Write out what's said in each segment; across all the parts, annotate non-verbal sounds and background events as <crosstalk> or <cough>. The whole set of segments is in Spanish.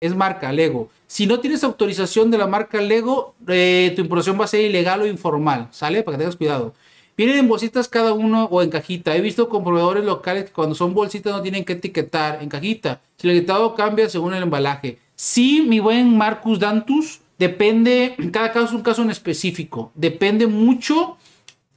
es marca Lego. Si no tienes autorización de la marca Lego, eh, tu importación va a ser ilegal o informal, ¿sale? Para que tengas cuidado. Vienen en bolsitas cada uno o en cajita. He visto con proveedores locales que cuando son bolsitas no tienen que etiquetar en cajita. Si el etiquetado cambia según el embalaje. Sí, mi buen Marcus Dantus, depende, en <clears throat> cada caso es un caso en específico. Depende mucho,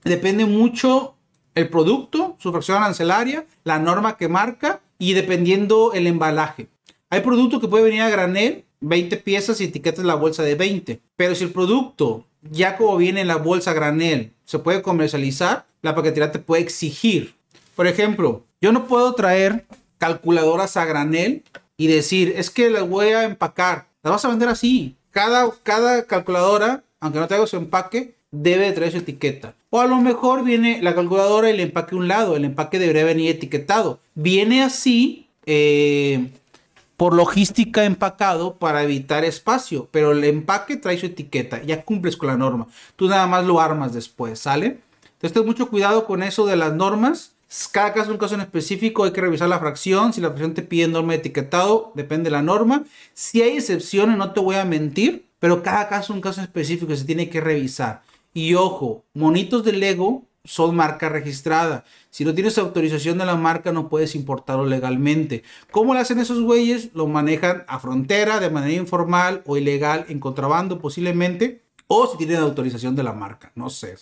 depende mucho el producto, su fracción arancelaria, la norma que marca y dependiendo el embalaje. Hay productos que puede venir a granel, 20 piezas y etiquetas la bolsa de 20. Pero si el producto ya como viene en la bolsa granel, se puede comercializar, la paquetería te puede exigir. Por ejemplo, yo no puedo traer calculadoras a granel y decir, es que las voy a empacar. Las vas a vender así. Cada, cada calculadora, aunque no traiga su empaque, debe traer su etiqueta. O a lo mejor viene la calculadora y el empaque a un lado. El empaque debería venir etiquetado. Viene así eh, por logística empacado para evitar espacio, pero el empaque trae su etiqueta, ya cumples con la norma. Tú nada más lo armas después, ¿sale? Entonces ten mucho cuidado con eso de las normas. Cada caso es un caso en específico, hay que revisar la fracción. Si la fracción te pide norma de etiquetado, depende de la norma. Si hay excepciones, no te voy a mentir, pero cada caso es un caso específico, se tiene que revisar. Y ojo, monitos de Lego son marca registrada. Si no tienes autorización de la marca, no puedes importarlo legalmente. ¿Cómo lo hacen esos güeyes? Lo manejan a frontera, de manera informal o ilegal, en contrabando posiblemente. O si tienen autorización de la marca, no sé.